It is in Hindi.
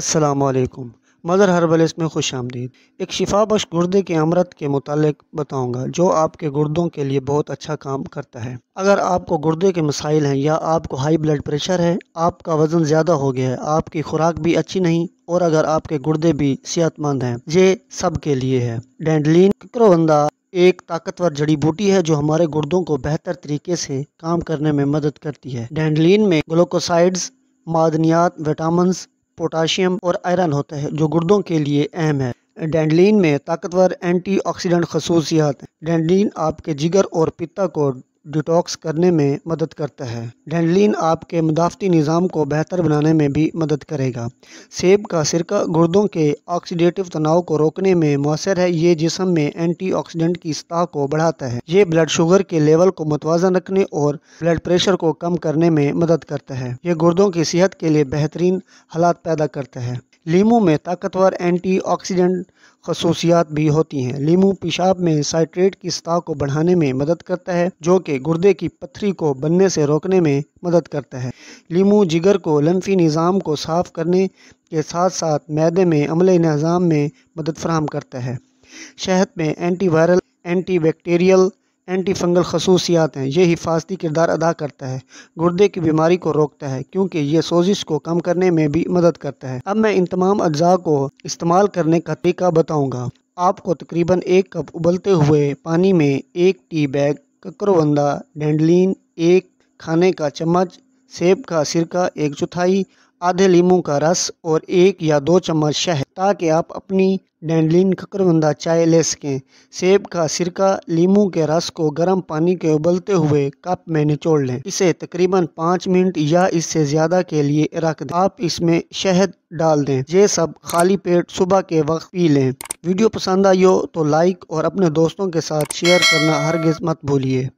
असलकम मदर हर्बलिस्ट में खुश आमदीद एक शिफा बख्श गुर्दे की अमृत के मुतालिक बताऊंगा जो आपके गुर्दों के लिए बहुत अच्छा काम करता है अगर आपको गुर्दे के मसाइल हैं या आपको हाई ब्लड प्रेशर है आपका वज़न ज़्यादा हो गया है आपकी खुराक भी अच्छी नहीं और अगर आपके गुर्दे भी सेहतमंद हैं ये सब के लिए है डेंडलिन क्रवंदा एक ताकतवर जड़ी बूटी है जो हमारे गुर्दों को बेहतर तरीके से काम करने में मदद करती है डेंडलिन में ग्लूकोसाइड्स मादनियात विटामिन पोटाशियम और आयरन होता है जो गुर्दों के लिए अहम है डेंडलिन में ताकतवर एंटीऑक्सीडेंट खसूसियात डेंडलिन आपके जिगर और पिता को डिटॉक्स करने में मदद करता है डेंडलिन आपके मदाफती निज़ाम को बेहतर बनाने में भी मदद करेगा सेब का सिरका गुर्दों के ऑक्सीडेटिव तनाव को रोकने में मौसर है ये जिसम में एंटीऑक्सीडेंट की सतह को बढ़ाता है ये ब्लड शुगर के लेवल को मतवाजन रखने और ब्लड प्रेशर को कम करने में मदद करता है ये गुर्दों की सेहत के लिए बेहतरीन हालात पैदा करता है लीमू में ताकतवर एंटीऑक्सीडेंट खसूसियात भी होती हैं लीमू पेशाब में साइट्रेट की सतह को बढ़ाने में मदद करता है जो कि गुर्दे की पथरी को बनने से रोकने में मदद करता है लीमू जिगर को लम्फी निज़ाम को साफ़ करने के साथ साथ मैदे में अमले निज़ाम में मदद फराहम करता है शहद में anti viral anti bacterial anti fungal खसूसियात हैं ये हिफाजती किरदार अदा करता है गुर्दे की बीमारी को रोकता है क्योंकि ये सोजिश को कम करने में भी मदद करता है अब मैं इन तमाम अज्जा को इस्तेमाल करने का तरीका बताऊँगा आपको तकरीबन एक कप उबलते हुए पानी में एक टी बैग ककरवंदा डेंडलिन एक खाने का चम्मच सेब का सिरका एक चौथाई आधे लीमू का रस और एक या दो चम्मच शहद ताकि आप अपनी डेंडलिन ककरवंदा चाय ले सकें सेब का सिरका लीमू के रस को गर्म पानी के उबलते हुए कप में निचोड़ लें इसे तकरीबन पाँच मिनट या इससे ज़्यादा के लिए रख दें आप इसमें शहद डाल दें ये सब खाली पेट सुबह के वक्त पी लें वीडियो पसंद आई हो तो लाइक और अपने दोस्तों के साथ शेयर करना हरगिज़ मत भूलिए